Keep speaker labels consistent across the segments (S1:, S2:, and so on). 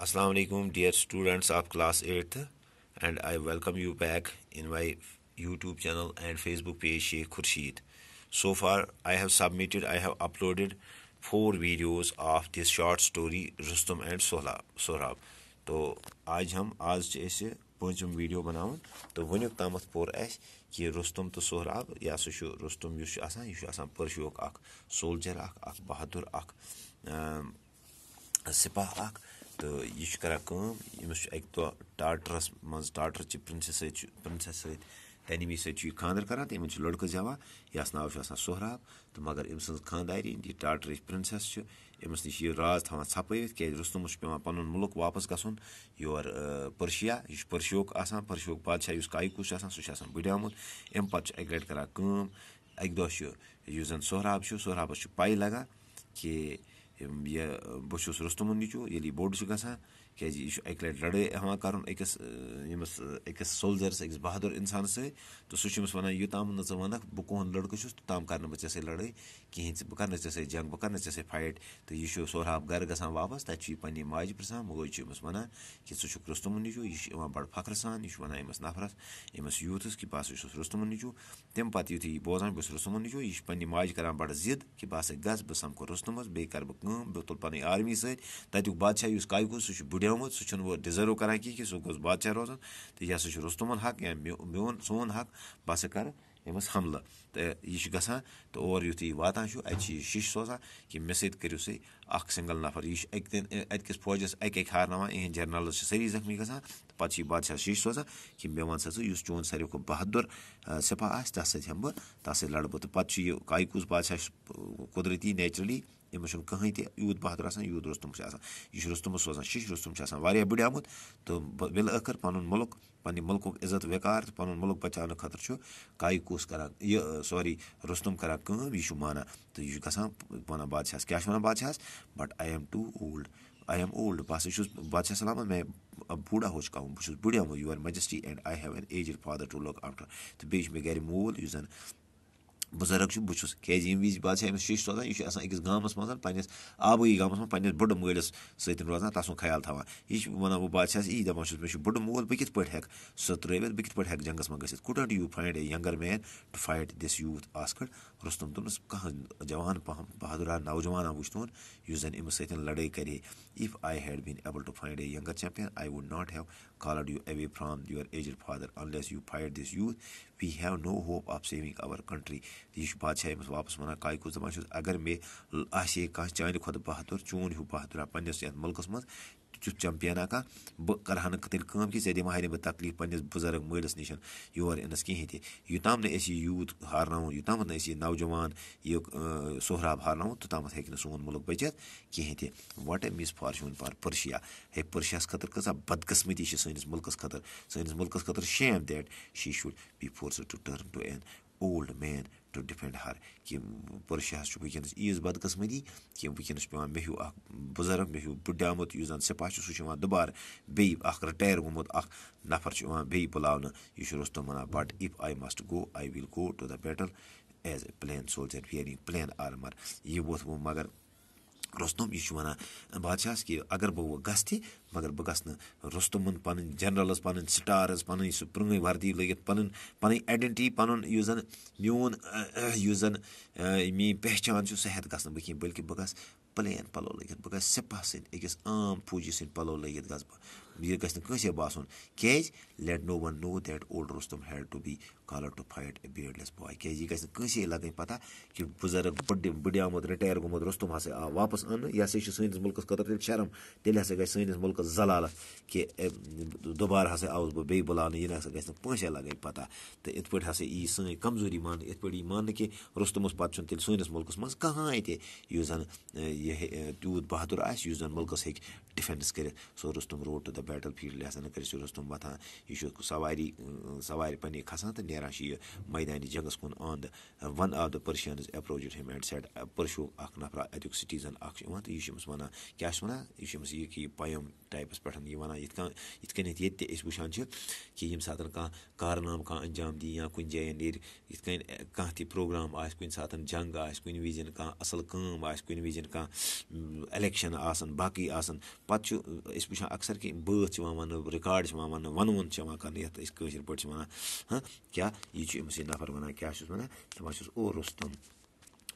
S1: Assalamu alaikum dear students of class 8th and I welcome you back in my YouTube channel and Facebook page Sheikh Khurshid. So far I have submitted I have uploaded four videos of this short story Rustum and Sohrab. तो आज हम आज छ अस पंचम video बनावन तो वनुक तम पोर अस कि रुस्तम तो सोहराब या सह रुस्तम यह पर्शियोक सोल्जर अख बहादुर अख सिपाह अख تہٕ یہِ چھُ کَران کٲم أمِس چھُ اَکہِ دۄہ ٹاٹرَس منٛز ٹاٹرچہِ پِرٛنسَس سۭتۍ چھُ پِرٛنسَس سۭتۍ تَنِمی سۭتۍ چھُ یہِ خانٛدَر کَران تہٕ یِمَن چھُ لٔڑکہٕ زٮ۪وان یَس ناو چھُ آسان سۄہراب تہٕ مگر أمۍ سٕنٛز خانٛدارِ یہِ ٹاٹرٕچ پِرٛنسَس چھِ أمِس نِش یہِ راز تھاوان ژھپٲوِتھ کیٛازِ رُستُمَس چھُ پٮ۪وان پَنُن مُلک واپَس گژھُن یور پٔرشیا یہِ چھُ پٔرشیُک آسان پٔرشیُک بادشاہ یُس کایکُس چھُ آسان سُہ چھُ آسان بٔڑیومُت اَمہِ پَتہٕ چھُ اَکہِ لَٹہِ کَران کٲم اَکہِ دۄہ چھُ یُس زَن سۄہراب چھُ سۄہرابَس چھُ پَے لَگان کہِ یہِ بہٕ چھُس رُستُمُن نیٚچوٗ ییٚلہِ یہِ بوٚڈ چھُ گژھان کیٛازِ یہِ چھُ اَکہِ لَٹہِ لَڑٲے یِوان کَرُن أکِس ییٚمِس أکِس سولجَرَس أکِس بہادُر اِنسانَس سۭتۍ تہٕ سُہ چھُ أمِس وَنان یوٚتام نہٕ ژٕ وَنَکھ بہٕ کُہُنٛد لٔڑکہٕ چھُس توٚتام کَرٕ نہٕ بہٕ ژےٚ سۭتۍ لَڑٲے کِہیٖنۍ ژٕ بہٕ کَرٕ نہٕ ژےٚ سۭتۍ جنٛگ بہٕ کَرٕ نہٕ ژےٚ سۭتۍ فایٹ تہٕ یہِ چھُ سۄراب گَرٕ گژھان واپَس تَتہِ چھُ یہِ پنٛنہِ ماجہِ پِرٛژھان مٲج چھِ أمِس وَنان کہِ ژٕ چھُکھ رُستُمُن نیٚچوٗ یہِ چھِ یِوان بَڑٕ فخرٕ سان یہِ چھُ وَنان أمِس نفرَس أمِس یوٗتھَس کہِ بہٕ ہَسا چھُس رُستُمُن نیٚچوٗ تمہِ پَتہٕ یُتھُے یہِ بوزان بہٕ چھُس رُستُمُن نیٚچوٗ یہِ چھِ پنٛنہِ ماجہِ کَران بَڑٕ ضِد کہِ بہٕ ہَسا گژھٕ بہٕ سَمکھٕ رُستُمَس بیٚیہِ کَرٕ بہٕ کٲم بہٕ تُلہٕ پَنٕنۍ آرمی سۭتۍ تَتیُک بادشاہ یُس کایکُس سُہ چھُ بُڈِ دیومت سو چھن چھُنہٕ ڈیزرو ڈِزٔرٕو کی کہ سو گوٚژھ بادشاہ روزن تے یا سو رستمن حق یا میون سون حق بس کر کَرٕ حملہ تے تہٕ یہِ چھُ گژھان تہٕ اورٕ یُتھُے یہِ واتان چھُ اَتہِ چھِ یہِ شِش سوزان کہِ مےٚ نفر یش ایک دن دِن کس فوجس ایک ایک اَکہِ ہارناوان یِہِنٛدۍ جَرنَلٕز چھِ زخمی گژھان تہٕ پَتہٕ بادشاہ شش سوزا کہ مےٚ سس سا چون سری کو بہادر سِپاہ اس تَتھ سۭتۍ ہٮ۪مہٕ بہٕ تَتھ سۭتۍ لَڑٕ بہٕ تہٕ بادشاہ قدرتی نیچرلی یِمَن چھُنہٕ کٕہٕنۍ تہِ یوٗت بہادُر آسان یوٗت رُستُم چھُ آسان یہِ چھُ رُستُمَس سوزان شِش رُستُم چھُ آسان واریاہ بٔڑیٛامُت تہٕ بالٲخر پَنُن مُلک پَننہِ مُلکُک عزت وٮ۪قار تہٕ پَنُن مُلک بَچاونہٕ خٲطرٕ چھُ کاے کوٗس کَران یہِ سوری رُستُم کَران کٲم یہِ چھُ مانان تہٕ یہِ چھُ گژھان وَنان بادشاہَس کیٛاہ چھُ وَنان بادشاہَس but I am too old I am old بہٕ ہسا چھُس بادشاہ سلامَن مےٚ بوٗڑا ہوٚچھ کَہُم بہٕ چھُس بٕڑیومُت your majesty and I have an aged father to look after تہٕ بیٚیہِ چھِ مےٚ گَرِ مول یُس زَن بُزرٕگ چھُ بہٕ چھُس کیٛازِ ییٚمہِ وِزِ بادشاہ أمِس شیٚش روزان یہِ چھُ آسان أکِس گامَس منٛز پنٛنِس آبٲیی گامَس منٛز پنٛنِس بٔڑٕ مٲلِس سۭتۍ روزان تَس سُنٛد خیال تھاوان یہِ چھُ وَنان بہٕ بادشاہَس یی دَپان چھُس مےٚ چھُ بٔڑٕ مول بہٕ کِتھ پٲٹھۍ ہٮ۪کہٕ سُہ ترٛٲوِتھ بہٕ کِتھ پٲٹھۍ ہٮ۪کہٕ جنٛگَس منٛز گٔژھِتھ کوٗتاہ do you find a younger man to fight this youth آسکَر رُستُم دوٚپنَس کانٛہہ جوان پَہَم بہادُرا نوجوانا وٕچھ تون یُس زَن أمِس سۭتۍ لَڑٲے کَرِ ہے if I had been able to find a younger champion I would not have called you away from your aged father unless you fight this youth we have no hope of saving our country تہٕ یہِ چھُ بادشاہ أمِس واپَس وَنان کایکُس دَپان چھُس اگر مےٚ آسہِ ہے کانٛہہ چانہِ کھۄتہٕ بہادُر چون ہیوٗ بہادُرا پنٛنِس یَتھ مُلکَس منٛز تیُتھ چَمپِیَنا کانٛہہ بہٕ کَرٕ ہا نہٕ تیٚلہِ کٲم کہِ ژےٚ دِمہٕ ہا نہٕ بہٕ تکلیٖف پنٛنِس بُزرٕگ مٲلِس نِش یور یِنَس کِہیٖنۍ تہِ یوٚتام نہٕ أسۍ یہِ یوٗتھ ہارناوون یوٚتامَتھ نہٕ أسۍ یہِ نوجوان یہِ سہراب ہارناوون توٚتامَتھ ہیٚکہِ نہٕ سون مُلک بٔچِتھ کِہیٖنۍ تہِ وَٹ اے مِس فارچوٗن فار پٔرشیا ہے پٔرشیاہَس خٲطرٕ کۭژاہ بدقٕسمٔتی چھِ سٲنِس مُلکَس خٲطرٕ سٲنِس مُلکَس خٲطرٕ shame that she should be forced to turn to an old man to defend her کہِ پٔرشیاہَس چھُ وٕنکٮ۪نَس ییٖژ بدقٕسمٔتی کہِ وٕنکٮ۪نَس چھُ پٮ۪وان مےٚ ہیوٗ اَکھ بُزرٕگ مےٚ ہیوٗ بٕڈیٛامُت یُس زَن سِپاہ چھُ سُہ چھُ یِوان دُبارٕ بیٚیہِ اَکھ رِٹایر گوٚمُت اَکھ نفر چھُ یِوان بیٚیہِ بُلاونہٕ یہِ چھُ رُستُم وَنان but if I must go I will go to the battle as a plain soldier wearing plain armour یہِ ووٚتھ وۄنۍ مگر رۄستُم یہِ چھُ وَنان بادشاہَس کہِ اگر بہٕ وۄنۍ گژھٕ تہِ مگر بہٕ گژھٕ نہٕ رۄستُمَن پَنٕنۍ جَنرَلٕز پَنٕنۍ سِٹارٕز پَنٕنۍ سُہ پرٛٲنۍ وَردی لٲگِتھ پَنٕنۍ پَنٕنۍ آیڈٮ۪نٹی پَنُن یُس زَن میون یُس زَن میٛٲنۍ پہچان چھُ سُہ ہٮ۪تھ گژھٕ نہٕ بہٕ کینٛہہ بٔلکہِ بہٕ گژھٕ پٕلین پَلو لٲگِتھ بہٕ گژھٕ سِپاہ سٕنٛدۍ أکِس عام فوٗجی سٕنٛدۍ پَلو لٲگِتھ گژھٕ بہٕ یہِ گژھِ نہٕ کٲنٛسے باسُن کیٛازِ let no one know that old Rustam had to be called to fight a بیڈ لیس باے کیٛازِ یہِ گژھِ نہٕ کٲنٛسے لَگٕنۍ پَتہ کہِ بُزرٕگ بٔڑِ بٔڑیومُت رِٹایر گوٚمُت رۄستُم ہَسا آو واپَس اَننہٕ یہِ ہَسا چھِ سٲنِس مُلکَس خٲطرٕ تیٚلہِ شرم تیٚلہِ ہَسا گژھِ سٲنِس مُلکَس ضلالت کہِ دُبارٕ ہَسا آوُس بہٕ بیٚیہِ بُلاونہٕ یہِ نہ ہَسا گژھِ نہٕ پٲنٛسے لَگٕنۍ پَتہ تہٕ یِتھ پٲٹھۍ ہَسا یی سٲنۍ کمزوٗری ماننہٕ یِتھ پٲٹھۍ یی ماننہٕ کہِ رۄستُمَس پَتہٕ چھُنہٕ تیٚلہِ سٲنِس مُلکَس منٛز کٕہٕنۍ تہِ یُس زَن یہِ تیوٗت بہادُر آسہِ یُس زَن مُلکَس ہیٚکہِ ڈِفٮ۪نٕس کٔرِتھ سُہ Rustam rode to the battlefield ہَسا نہٕ کٔرِتھ سُہ رُستُم وۄتھان یہِ چھُ سوارِ سوارِ پنٛنہِ کھَسان تہٕ نیران نیران چھِ یہِ مٲدانہِ جنٛگَس کُن and one of the Persians approached him and said پٔرشو اَکھ نفرا اَتیُک سِٹیٖزَن اَکھ چھُ یِوان تہٕ یہِ چھُ أمِس وَنان کیٛاہ چھُ وَنان یہِ چھُ أمِس یہِ کہِ یہِ پایِم ٹایپَس پٮ۪ٹھ یہِ وَنان یِتھ کٔنۍ یِتھ کٔنٮ۪تھ ییٚتہِ تہِ أسۍ وٕچھان چھِ کہِ ییٚمہِ ساتہٕ کانٛہہ کارنام کانٛہہ اَنجام دی یا کُنہِ جایَن نیرِ یِتھ کٔنۍ کانٛہہ تہِ پرٛوگرام آسہِ کُنہِ ساتہٕ جنٛگ آسہِ کُنہِ وِزِ کانٛہہ اَصٕل کٲم آسہِ کُنہِ وِزِ کانٛہہ اٮ۪لٮ۪کشَن آسَن باقٕے آسَن پَتہٕ چھُ أسۍ وٕچھان اَکثر کہِ بٲتھ چھِ یِوان وَننہٕ رِکاڈ چھِ یِوان وَننہٕ وَنوُن چھِ یِوان کَرنہٕ یَتھ أسۍ کٲشِر پٲٹھۍ چھِ وَنان ہہ کیٛاہ یہِ چھُ أمِس یہِ نفر وَنان کیٛاہ چھُس وَنان دَپان چھُس O Rustam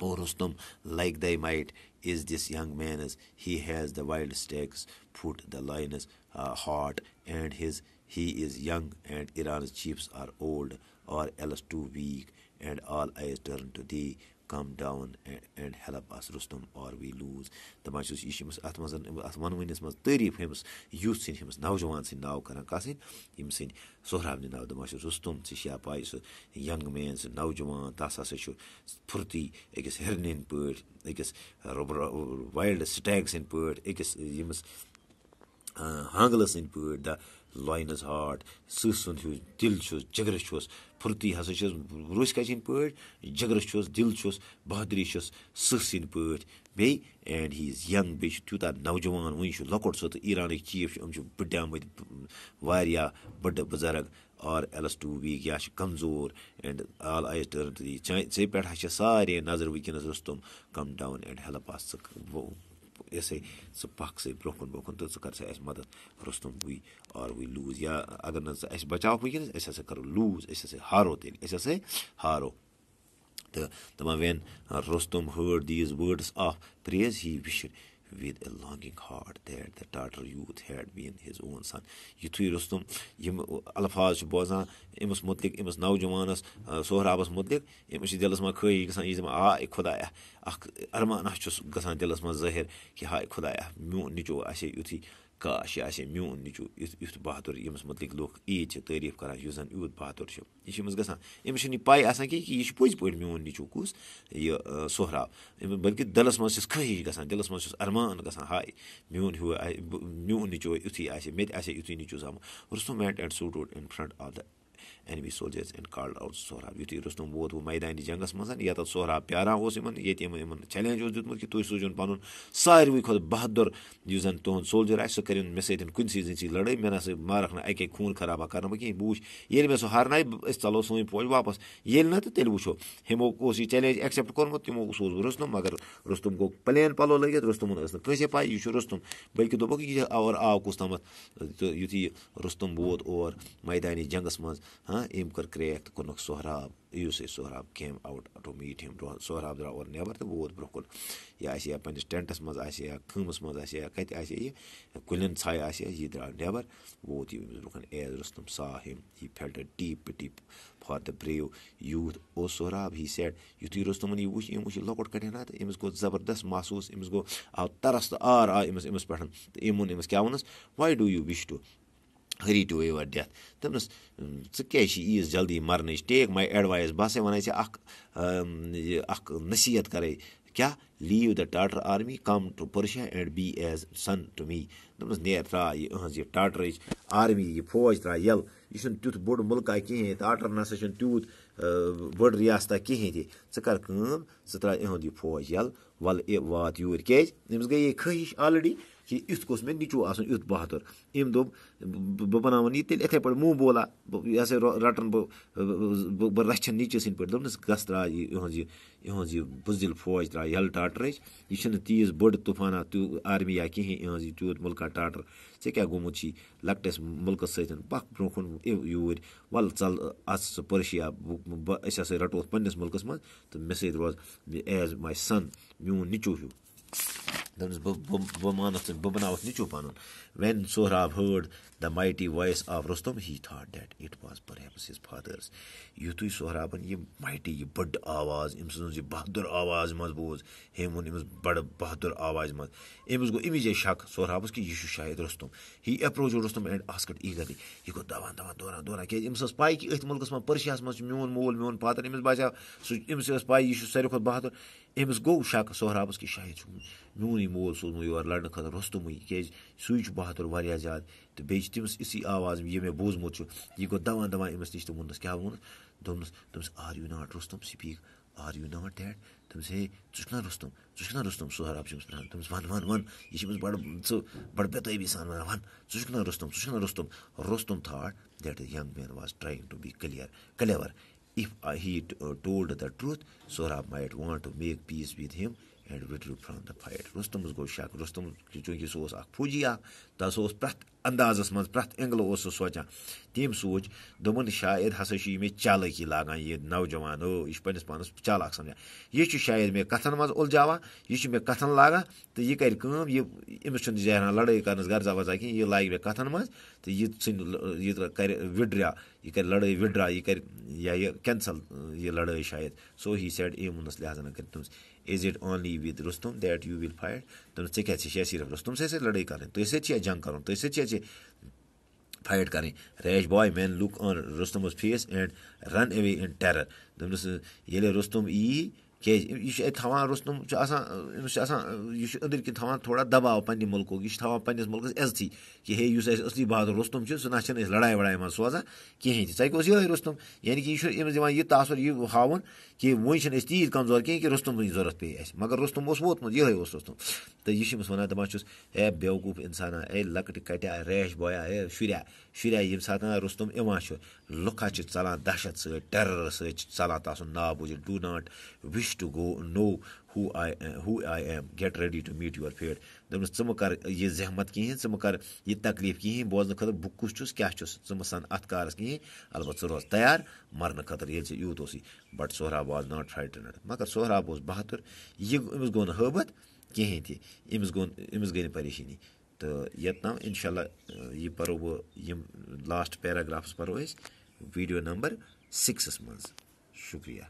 S1: O like thy might is this young man as he has the wild steaks, put the lioness uh, heart, and his he is young, and Iran's chiefs are old, or else too weak, and all eyes turn to thee. Come down and help us Rustam are we lose دَپان چھُس یہِ چھُ أمِس اَتھ منٛز اَتھ وَنوٕنِس منٛز تعٲریٖف أمِس یُتھ سٕنٛدۍ أمِس نوجوان سٕنٛدۍ ناو کَران کَتھ سٕنٛدۍ ییٚمہِ سٕنٛدۍ سۄہرابنہِ ناو دَپان چھُس رُستُم ژےٚ چھِ یا پاے سُہ یَنٛگ مین سُہ نوجوان تَس ہَسا چھُ پھُرتی أکِس ہِرنِن پٲٹھۍ أکِس وایلڈٕ سٕٹیگ سٕنٛدۍ پٲٹھۍ أکِس ییٚمِس ہانٛگلہٕ سٕنٛدۍ پٲٹھۍ دَ loinٕز ہاٹ سٕہہ سُنٛد ہیوٗ دِل چھُس جِگرٕ چھُس پھُرتی ہسا چھُس روٚس کَچھِنۍ پٲٹھۍ جِگرٕ چھُس دِل چھُس بہادری چھُس سٕہہ سٕنٛدۍ پٲٹھۍ بیٚیہِ اینڈ ہی اِز یَنٛگ بیٚیہِ چھُ تیوٗتاہ نوجوان وٕنہِ چھُ لۄکُٹ سُہ تہٕ ایٖرانٕکۍ چیٖف چھِ یِم چھِ بٕڈیٛامٕتۍ واریاہ بٔڈٕ بُزرٕگ آر ایلَس ٹوٗ ویٖک یا چھِ کمزور and all eyes turn to the ژےٚ پٮ۪ٹھ ہا چھِ سارے نظر وٕنکٮ۪نَس Rustam come down and help us ژٕ یہِ سُہ پَکھ سۭتۍ برونٛہہ کُن برونٛہہ کُن تہٕ ژٕ کر سا اَسہِ مَدد روٚستُم وٕے آر وٕے لوٗز یا اگر نہٕ ژٕ اَسہِ بَچاوَکھ وٕنکٮ۪نَس أسۍ ہَسا کَرو لوٗز أسۍ ہَسا ہارو تیٚلہِ أسۍ ہَسا ہارو تہٕ دَپان when Rustam had these words of praise he wished with a longing heart that the Tartar youth had been his own son یُتھُے رُستُم یِم الفاظ چھِ بوزان أمِس مُتعلِق أمِس نوجوانَس سۄہرابَس مُتعلِق أمِس چھِ دِلَس منٛز خٲہِش گژھان یہِ چھِ دَپان ہاے خۄدایا اَکھ ارمانا چھُس گژھان دِلَس منٛز ظٲہِر کہِ ہاے خۄدایا میون نیٚچوٗ آسہِ ہے یُتھُے काश यह आसे मिन यह युथ बहादुर यमस मुतलिक लूक ईत तारीफ करान यु जन यूत बहादुर यह गसान अमिस पाई आ कि यह पज पे मिन निचो कुस यह सोहराब बल्कि दिलस मज खहिश गसान दिलस मज अरमान गसान हाय मिन हू मिन निचो यु आसे मे युथ निचो जाम Rustam at and suit out in front of the enemy soldiers and called out Sohrab یُتھُے رُستُم ووت وۄنۍ میدانہِ جنٛگَس منٛز ییٚتٮ۪تھ سہراب پیٛاران اوس یِمَن ییٚتہِ یِمَن یِمَن چیلینٛج اوس دیُتمُت کہِ تُہۍ سوٗزیون پَنُن ساروٕے کھۄتہٕ بہادُر یُس زَن تُہُنٛد سولجَر آسہِ سُہ کٔرِنۍ مےٚ سۭتۍ کُنسٕے زٔنۍ سٕے لڑٲے مےٚ نَسا مارَکھ نہٕ اَکے خوٗن خرابہ کَرنہٕ بہٕ کِہیٖنۍ بہٕ وٕچھ ییٚلہِ مےٚ سُہ ہارنایہِ أسۍ ژَلو سٲنۍ فوج واپس ییٚلہِ نہٕ تہٕ تیٚلہِ وٕچھو ہِمو اوس یہِ چیلینٛج ایٚکسیٚپٹ کوٚرمُت تِمو سوٗز رُستُم مگر رُستُم گوٚو پٕلین پَلو لٲگِتھ رُستُمَن ٲس نہٕ کٲنٛسے پَے یہِ چھُ رُستُم بٔلکہِ دوٚپُکھ یہِ اور آو کُس تامَتھ تہٕ یُتھُے یہِ رُستُم ووت اور میدانہِ جنٛگَس منٛز Huh? Im kar crack, kunnak Sohrab. You say Sohrab came out to meet him. Sohrab درٛاو اورٕ نٮ۪بر تہٕ ووت برٛونٛہہ کُن یہِ آسہِ ہا پنٛنِس ٹٮ۪نٛٹَس منٛز آسہِ ہا خۭمَس منٛز آسہِ ہا کَتہِ آسہِ ہا یہِ کُلٮ۪ن ژھایہِ آسہِ ہا یہِ درٛاو نٮ۪بر ووت یہِ أمِس برٛونٛہہ کُن ایز رُستُم سا ہِم یہِ felt deep deep for the brave youth اوس سۄراب ہی سیٹ یُتھُے رُستُمَن یہِ وٕچھ أمۍ وٕچھ یہِ لۄکُٹ کَٹہِ ہنا تہٕ أمِس گوٚو زبردست محسوٗس أمِس گوٚو آو ترس تہٕ آر آو أمِس أمِس پٮ۪ٹھ تہٕ أمۍ ووٚن أمِس کیٛاہ ووٚنُس why do you wish to ۂریٖٹِو یور ڈیتھ دوٚپنَس ژٕ کیٛازِ چھِ ییٖژ جلدی مَرنٕچ ٹیک ماے اٮ۪ڈوایس بہٕ ہسا وَنَے ژےٚ اَکھ اَکھ نصیٖحت کَرَے کیٛاہ leave the Tatar army come to Persia and be as son to me دوٚپمَس نیر ترٛاو یہِ یِہٕنٛز یہِ ٹاٹرٕچ آرمی یہِ فوج ترٛاو یَلہٕ یہِ چھُنہٕ تیُتھ بوٚڑ مُلکا کِہیٖنۍ ٹاٹر نَسا چھُنہٕ تیوٗت بٔڑ رِیاستا کِہیٖنۍ تہِ ژٕ کَر کٲم ژٕ ترٛاو یِہُنٛد یہِ فوج یَلہٕ وَلہٕ یہِ وات یوٗرۍ کیٛازِ أمِس گٔے یہِ خٲہِش آلرٔڈی कि गोस मे निचो आसन युथ बहादुर एम दोप बह बनावन ये तेल इथे पे मुंह यह हसा रटन बह बह रचन नीचे सद पे दोपनस गस त्रा बुजिल फौज त्रा यल टाटर यह तीस बड़ तूफाना तू आर्मी या कहें इहज यह तूत टाटर ऐ क्या गोमुत लकटस मुल्क सत पख ब्रो यूर वल चल अत सह पर्शिया रटो पनस मुल्कस मज तो मे सोज एज माई सन मून निचो हूँ دوٚپمَس بہٕ بہٕ مانَتھ ژٕ بہٕ بَناوَتھ نِچوٗ پَنُن وٮ۪ن Sohrab heard the mighty voice of Rustam he thought that it was پٔر پٔرہیپٕس ہِز فادٲرٕس یُتھُے سوہرابَن یہِ مایٹی یہِ بٔڑ آواز أمۍ سٕنٛز یہِ بہادُر آوازِ منٛز بوٗز ہیٚمۍ ووٚن أمِس بَڑٕ بہادُر آوازِ منٛز أمِس گوٚو أمِس جاے شک سوہرابَس کہِ یہِ چھُ شاید Rustam he approach Rustam and آس کَٹ ایٖگَرلی یہِ گوٚو دَوان دَوان دوران دوران کیٛازِ أمِس ٲس پَے کہِ أتھۍ مُلکَس منٛز پٔرشیاہَس منٛز چھُ میون مول میون فادر أمِس باسیٛو سُہ أمِس ٲس پَے یہِ چھُ ساروی کھۄتہٕ بہادُر أمِس گوٚو شک سۄہرابَس کہِ شاید چھُ میونٕے مول سوٗزمُت یور لَڑنہٕ خٲطرٕ رۄستُمٕے کیٛازِ سُے چھُ بہادُر واریاہ زیادٕ تہٕ بیٚیہِ چھِ تٔمِس یِژھٕے آواز یہِ مےٚ بوٗزمُت چھُ یہِ گوٚو دَوان دَوان أمِس نِش تہٕ ووٚننَس کیٛاہ ووٚنُس دوٚپنَس دوٚپنَس are you not Rustam speak are you not dead دوٚپمَس ہے ژٕ چھُکھ نا رۄستُم ژٕ چھُکھ نا رۄستُم سۄہراب چھُ أمِس پرٛاران دوٚپمَس وَن وَن وَن یہِ چھِ أمِس بَڑٕ ژٕ بَڑٕ بےتٲبی سان وَنان وَن ژٕ چھُکھ نا رۄستُم ژٕ چھُکھ نا Rustam Rustam thought that young man was trying to be کٕلیر clever If he uh, told the truth, Sora might want to make peace with him and withdrew from the fight. Rustam's گوٚو شک رُستم چوٗنٛکہِ سُہ he was a اَکھ تَس اوس پرٛٮ۪تھ اندازس مز پرٛٮ۪تھ اینٛگلہٕ اوس سُہ سونٛچان تٔمۍ سوٗنچ دوٚپُن شاید ہسا چھُ یہِ مےٚ چلٲکی لاگان یہِ نوجوان او یہِ چھُ پنٛنِس پانَس چل اکھ یہِ چھُ شاید مےٚ کَتھن منٛز اُلجاوان یہِ چھُ مےٚ کَتھن لاگان تہٕ یہِ کرِ کٲم یہِ أمِس چھُنہٕ زہران لڑٲے کرنَس غرضا وزا کینٛہہ یہِ لاگہِ مےٚ کَتھن منٛز تہٕ یہِ ژھٕنہِ یہِ کرِ وِڈرا یہِ کرِ لڑٲے وِڈرا یہِ کرِ یا یہِ کینسل یہِ لڑٲے شاید سو ہی سیڈ أمۍ ووٚنُس لہٰذا نہ کٔرۍ تٔمِس is it only with Rustam that you will fight तो उनसे कैसे शायद सिर्फ रुस्तम से ऐसे लड़ाई करें तो इससे अच्छी जंग करूँ तो इससे अच्छी अच्छे फाइट करें rash boy man look on Rustam face and run away in terror तो रुस्तम ई कि यह थान रुसुम असान यह अंदर कि थान थोड़ा दबाव पे मुल्क यह थान पस मुल्क इज्जती कि हे इस असली बहादुर रुस्तम सह ना लड़ाई वड़ाई मे सोजान कहें तक उस ये रुस्तम यानी कि यह यह तासर यह हाँ कि वन तीत कमजोर कहें कि रुस्तम जरूरत पे अस मगर रुस्तम वोतमुत तो ये रुस्तम तो यह वन दपान हे बेवकूफ इंसाना ए लकट कटा रैश बोया ए शुरा شُریا ییٚمہِ ساتہٕ رُستُم یِوان چھُ لُکھ حظ چھِ ژَلان دہشت سۭتۍ ٹٮ۪رر سۭتۍ چھِ ژَلان تَس سُنٛد ناو بوٗزِتھ do not wish to go know who I who I am get ready to meet your fate دوٚپمَس ژٕ مہٕ کَر یہِ زحمت کِہیٖنۍ ژٕ مہٕ کَر یہِ تکلیٖف کِہیٖنۍ بوزنہٕ خٲطرٕ بہٕ کُس چھُس کیٛاہ چھُس ژٕ مہٕ سَن اَتھ کارَس کِہیٖنۍ البتہ ژٕ روز تیار مَرنہٕ خٲطرٕ ییٚلہِ ژےٚ یوٗت اوسُے but Sohrab was not frightened مگر سہراب اوس بہادُر یہِ أمِس گوٚو نہٕ ہٲبَت کِہیٖنۍ تہِ أمِس گوٚو أمِس گٔے نہٕ پریشٲنی تہٕ یوٚتام اِنشاء اللہ یہِ پَرو بہٕ یِم لاسٹ پیراگرٛافٕس پَرو أسۍ ویٖڈیو نمبر سِکسَس منٛز شُکریہ